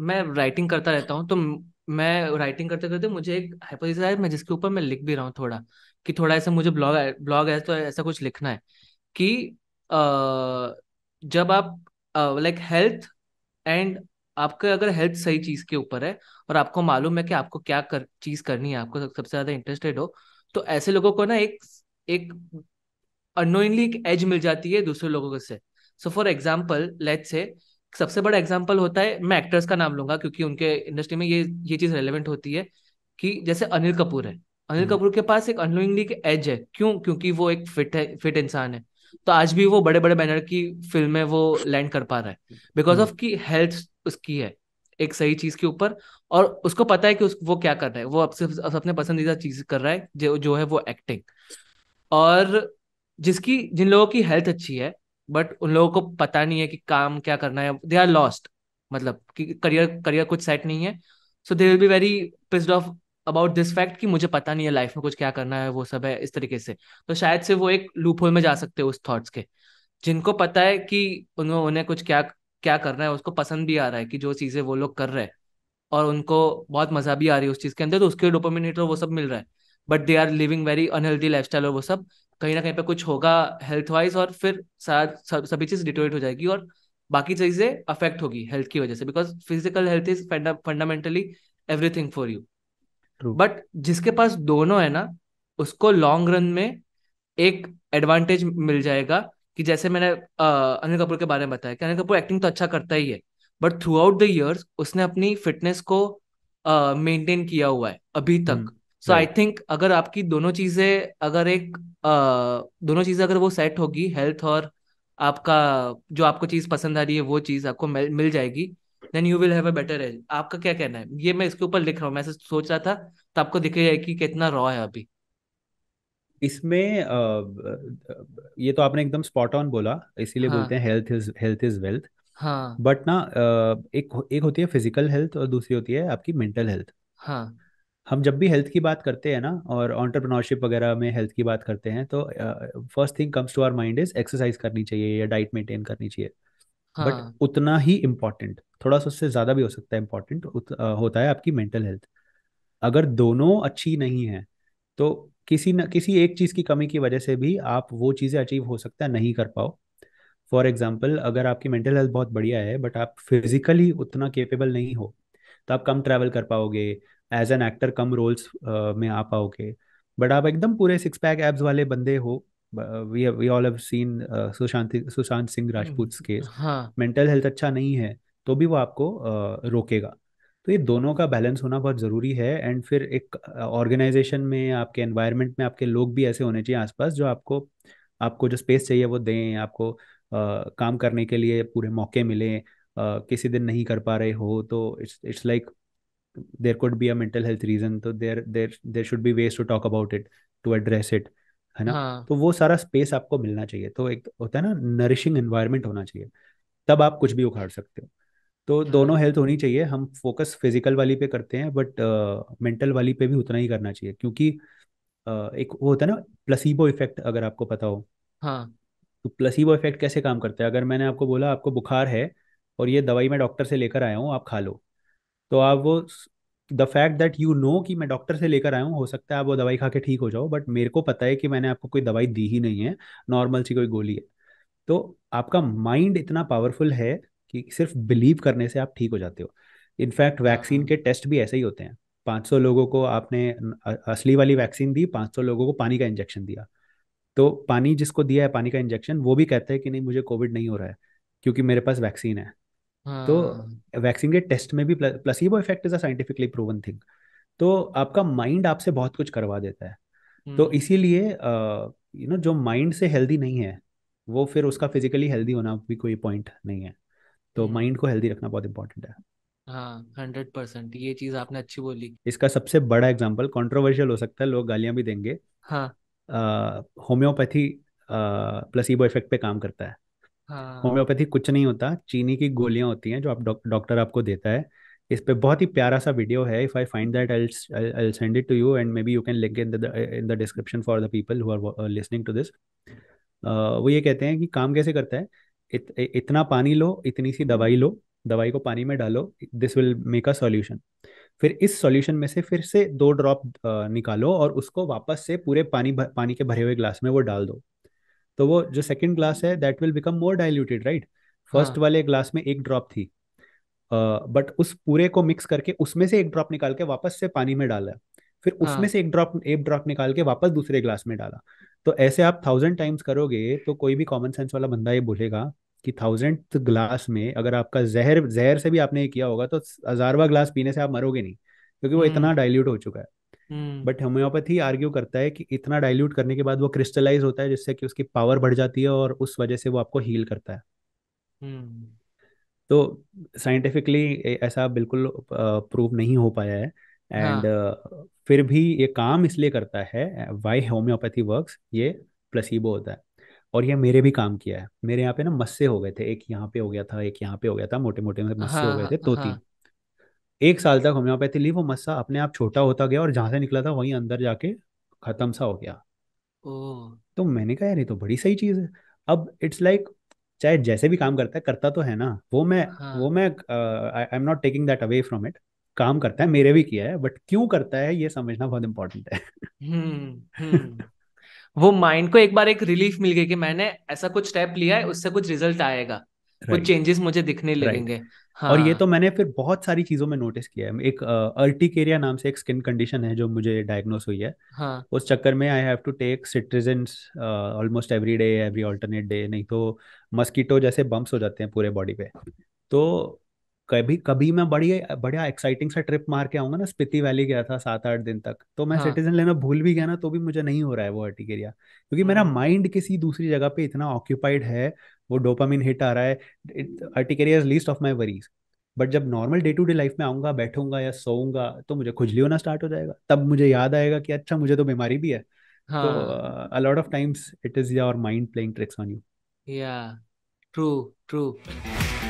मैं राइटिंग करता रहता हूँ तो मैं राइटिंग करते करते मुझे एक हाइपोथेसिस आया मैं जिसके ऊपर मैं लिख भी रहा हूँ थोड़ा कि थोड़ा ऐसा मुझे ब्लॉग ब्लॉग है तो ऐसा कुछ लिखना है कि जब आप लाइक हेल्थ एंड आपके अगर हेल्थ सही चीज के ऊपर है और आपको मालूम है कि आपको क्या कर चीज करनी है आपको सबसे ज्यादा इंटरेस्टेड हो तो ऐसे लोगों को ना एक एक अनोइनली एक एज मिल जाती है दूसरे लोगों से सो फॉर एग्जाम्पल लेट से सबसे बड़ा एग्जाम्पल होता है मैं एक्टर्स का नाम लूंगा क्योंकि उनके इंडस्ट्री में ये ये चीज रेलिवेंट होती है कि जैसे अनिल कपूर है अनिल कपूर हम्म। के पास एक अनलोइंगली के एज है क्यों क्योंकि वो एक फिट है फिट इंसान है तो आज भी वो बड़े बड़े बैनर की फिल्में वो लैंड कर पा रहा है बिकॉज ऑफ की हेल्थ उसकी है एक सही चीज के ऊपर और उसको पता है कि उस, वो क्या कर रहा है वो अब अपने पसंदीदा चीज कर रहा है जो जो है वो एक्टिंग और जिसकी जिन लोगों की हेल्थ अच्छी है बट उन लोगों को पता नहीं है कि काम क्या करना है दे आर लॉस्ट मतलब कि करियर करियर कुछ सेट नहीं है so they will be very pissed off about this fact कि मुझे पता नहीं है लाइफ में कुछ क्या करना है वो सब है इस तरीके से तो शायद से वो एक लूप होल में जा सकते हैं उस थॉट्स के जिनको पता है कि उन्हें कुछ क्या क्या करना है उसको पसंद भी आ रहा है कि जो चीज़ें वो लोग कर रहे हैं और उनको बहुत मजा भी आ रही है उस चीज़ के अंदर तो उसके डोपोमिनेटर वो सब मिल रहा है but they are living very unhealthy life और वो सब कहीं ना कहीं पे कुछ होगा हेल्थ वाइज और फिर सारा सभी चीज़ डिटोरेट हो जाएगी और बाकी चीज़ें अफेक्ट होगी हेल्थ की वजह से because physical health is fundamentally everything for you but जिसके पास दोनों है ना उसको लॉन्ग रन में एक एडवांटेज मिल जाएगा कि जैसे मैंने अनिल कपूर के बारे में बताया कि अनिल कपूर एक्टिंग तो अच्छा करता ही है but throughout the years उसने अपनी फिटनेस को मेंटेन किया हुआ है अभी तक hmm. सो आई थिंक अगर आपकी दोनों चीजें अगर एक आ, दोनों चीजें अगर वो सेट होगी हेल्थ और आपका जो आपको चीज पसंद आ रही है वो चीज आपको मिल, मिल जाएगी then you will have a better edge आपका क्या कहना है ये मैं इसके ऊपर लिख रहा हूँ मैं सोच रहा था तो आपको दिख रहा है कि कितना रॉ है अभी इसमें ये तो आपने एकदम स्पॉट ऑन बोला इसीलिए हाँ. बोलते हैं health is health is wealth हाँ बट ना एक एक होती है फिजिकल हेल्थ और दूसरी होती है आपकी मेंटल हेल्थ हाँ हम जब भी हेल्थ की बात करते हैं ना और ऑन्टरप्रनोरशिप वगैरह में हेल्थ की बात करते हैं तो first thing comes to our mind is exercise करनी चाहिए या डाइट मेंटेन करनी चाहिए हाँ. बट उतना ही इम्पोर्टेंट थोड़ा सा उससे ज़्यादा भी हो सकता है इम्पोर्टेंट होता है आपकी मेंटल हेल्थ अगर दोनों अच्छी नहीं है तो किसी न किसी एक चीज़ की कमी की वजह से भी आप वो चीज़ें अचीव हो सकता है नहीं कर पाओ फॉर एग्जाम्पल अगर आपकी मेंटल हेल्थ बहुत बढ़िया है बट आप फिजिकली उतना केपेबल नहीं हो तो आप कम ट्रैवल कर पाओगे एज एन एक्टर कम रोल्स uh, में आ पाओगे बट आप एकदम पूरे सिक्स पैक एब्स वाले बंदे हो we we all have seen Sushant Sushant Singh Rajput के मेंटल हेल्थ अच्छा नहीं है तो भी वो आपको uh, रोकेगा तो ये दोनों का बैलेंस होना बहुत ज़रूरी है एंड फिर एक ऑर्गेनाइजेशन uh, में आपके एनवायरनमेंट में आपके लोग भी ऐसे होने चाहिए आसपास जो आपको आपको जो स्पेस चाहिए वो दें आपको आ, uh, काम करने के लिए पूरे मौके मिले आ, किसी दिन नहीं कर पा रहे हो तो it's it's like there could be a mental health reason so तो there there there should be ways to talk about it to address it है ना हाँ. तो वो सारा स्पेस आपको मिलना चाहिए तो एक होता है ना नरिशिंग एनवायरनमेंट होना चाहिए तब आप कुछ भी उखाड़ सकते हो तो हाँ. दोनों हेल्थ होनी चाहिए हम फोकस फिजिकल वाली पे करते हैं बट मेंटल uh, वाली पे भी उतना ही करना चाहिए क्योंकि uh, एक वो होता है ना प्लसीबो इफेक्ट अगर आपको पता हो हाँ तो प्लसीबो इफेक्ट कैसे काम करता है अगर मैंने आपको बोला आपको बुखार है और ये दवाई मैं डॉक्टर से लेकर आया हूँ आप खा लो तो आप वो the fact that you know कि मैं डॉक्टर से लेकर आया हूँ हो सकता है आप वो दवाई खा के ठीक हो जाओ बट मेरे को पता है कि मैंने आपको कोई दवाई दी ही नहीं है नॉर्मल सी कोई गोली है तो आपका माइंड इतना पावरफुल है कि सिर्फ बिलीव करने से आप ठीक हो जाते हो इनफैक्ट वैक्सीन हाँ, हाँ। के टेस्ट भी ऐसे ही होते हैं 500 लोगों को आपने असली वाली वैक्सीन दी 500 लोगों को पानी का इंजेक्शन दिया तो पानी जिसको दिया है पानी का इंजेक्शन वो भी कहते हैं कि नहीं मुझे कोविड नहीं हो रहा है क्योंकि मेरे पास वैक्सीन है तो वैक्सीन हाँ। के टेस्ट में भी placebo effect is a scientifically proven thing तो आपका माइंड आपसे बहुत कुछ करवा देता है तो हम्म। इसीलिए यू नो जो माइंड से हेल्दी नहीं है वो फिर उसका फिजिकली हेल्दी होना भी कोई पॉइंट नहीं है तो माइंड हम्म। को हेल्दी रखना बहुत इंपॉर्टेंट है हंड्रेड हाँ, परसेंट ये चीज आपने अच्छी बोली इसका सबसे बड़ा एग्जाम्पल कॉन्ट्रोवर्शियल हो सकता है लोग गालियां भी देंगे हाँ होम्योपैथी प्लसीबो इफेक्ट पे काम करता है हाँ। होम्योपैथी कुछ नहीं होता चीनी की गोलियां होती हैं जो आप डॉक्टर डौ, आपको देता है इस पे बहुत ही प्यारा सा वीडियो है if I find that I I send it to you and maybe you can link in in the description for the people who are listening to this वो ये कहते हैं कि काम कैसे करता है इत, इतना पानी लो इतनी सी दवाई लो दवाई को पानी में डालो this will make a solution फिर इस सॉल्यूशन में से फिर से दो ड्रॉप uh, निकालो और उसको वापस से पूरे पानी पानी के भरे हुए ग्लास में वो डाल दो तो वो जो सेकेंड ग्लास है that will become more diluted right first वाले ग्लास में एक ड्रॉप थी बट uh, उस पूरे को मिक्स करके उसमें से एक ड्रॉप निकाल के वापस से पानी में डाला फिर हाँ. उसमें से एक ड्रॉप एक ड्रॉप निकाल के वापस दूसरे ग्लास में डाला तो ऐसे आप थाउजेंड टाइम्स करोगे तो कोई भी कॉमन सेंस वाला बंदा ये बोलेगा कि थाउजेंड ग्लास में अगर आपका जहर जहर से भी आपने ये किया होगा तो हजारवा ग्लास पीने से आप मरोगे नहीं क्योंकि वो हम्म। इतना डाइल्यूट हो चुका है हम्म। बट होम्योपैथी आर्ग्यू करता है कि इतना डाइल्यूट करने के बाद वो क्रिस्टलाइज होता है जिससे कि उसकी पावर बढ़ जाती है और उस वजह से वो आपको हील करता है हम्म। तो साइंटिफिकली ऐसा बिल्कुल प्रूव नहीं हो पाया है एंड हाँ. फिर भी ये काम इसलिए करता है वाई होम्योपैथी वर्क ये प्लसीबो होता है और ये मेरे भी काम किया है मेरे यहाँ पे ना मस्से हो गए थे एक यहाँ पे हो गया था एक यहाँ पे हो गया था मोटे मोटे मस्से हाँ, हो गए थे दो तो हाँ, तीन एक साल तक होम्योपैथी ली वो मस्सा अपने आप छोटा होता गया और जहां से निकला था वहीं अंदर जाके खत्म सा हो गया ओ। तो मैंने कहा यार ये तो बड़ी सही चीज है अब इट्स लाइक like, चाहे जैसे भी काम करता है करता तो है ना वो मैं हाँ. वो मैं I am not taking that away from it काम करता है मेरे भी किया है बट क्यों करता है ये समझना बहुत इंपॉर्टेंट है हुँ, हम्म, हम्म। वो माइंड को एक बार एक रिलीफ मिल गई कि मैंने ऐसा कुछ स्टेप लिया है उससे कुछ रिजल्ट आएगा कुछ चेंजेस मुझे दिखने लगेंगे हाँ. और ये हाँ। तो मैंने फिर बहुत सारी चीजों में नोटिस किया है एक अर्टिकेरिया uh, नाम से एक स्किन कंडीशन है जो मुझे डायग्नोस हुई है हाँ. उस चक्कर में I have to take almost every day every alternate day नहीं तो मस्कीटो जैसे बम्प्स हो जाते हैं पूरे बॉडी पे तो कभी कभी मैं बड़ी बढ़िया एक्साइटिंग सा ट्रिप मार के आऊंगा ना स्पिति वैली गया था सात आठ दिन तक तो मैं हाँ. सिटीजन लेना भूल भी गया ना तो भी मुझे नहीं हो रहा है वो एटिकेरिया क्योंकि मेरा माइंड हाँ। किसी दूसरी जगह पे इतना ऑक्यूपाइड है वो डोपामिन हिट आ रहा है urticaria is least of my worries but जब normal day to day life में आऊंगा बैठूंगा या सोऊंगा तो मुझे खुजली होना स्टार्ट हो जाएगा तब मुझे याद आएगा कि अच्छा मुझे तो बीमारी भी है तो a lot of times it is your mind playing tricks on you या ट्रू ट्रू